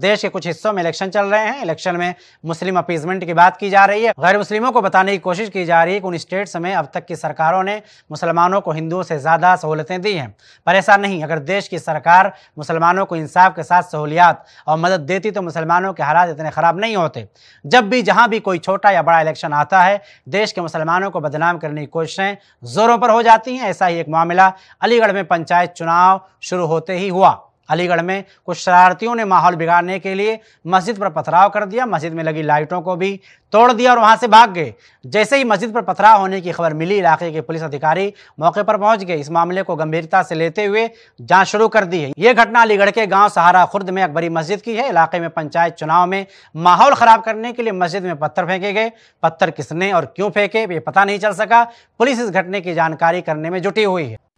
देश के कुछ हिस्सों में इलेक्शन चल रहे हैं इलेक्शन में मुस्लिम अपीजमेंट की बात की जा रही है गैर मुस्लिमों को बताने की कोशिश की जा रही है कि उन स्टेट्स में अब तक की सरकारों ने मुसलमानों को हिंदुओं से ज़्यादा सहूलतें दी हैं पर ऐसा नहीं अगर देश की सरकार मुसलमानों को इंसाफ के साथ सहूलियात और मदद देती तो मुसलमानों के हालात इतने ख़राब नहीं होते जब भी जहाँ भी कोई छोटा या बड़ा इलेक्शन आता है देश के मुसलमानों को बदनाम करने की कोशिशें ज़ोरों पर हो जाती हैं ऐसा ही एक मामला अलीगढ़ में पंचायत चुनाव शुरू होते ही हुआ अलीगढ़ में कुछ शरारतियों ने माहौल बिगाड़ने के लिए मस्जिद पर पथराव कर दिया मस्जिद में लगी लाइटों को भी तोड़ दिया और वहां से भाग गए जैसे ही मस्जिद पर पथराव होने की खबर मिली इलाके के पुलिस अधिकारी मौके पर पहुंच गए इस मामले को गंभीरता से लेते हुए जांच शुरू कर दी है ये घटना अलीगढ़ के गांव सहारा खुर्द में अकबरी मस्जिद की है इलाके में पंचायत चुनाव में माहौल खराब करने के लिए मस्जिद में पत्थर फेंके गए पत्थर किसने और क्यों फेंके ये पता नहीं चल सका पुलिस इस घटने की जानकारी करने में जुटी हुई है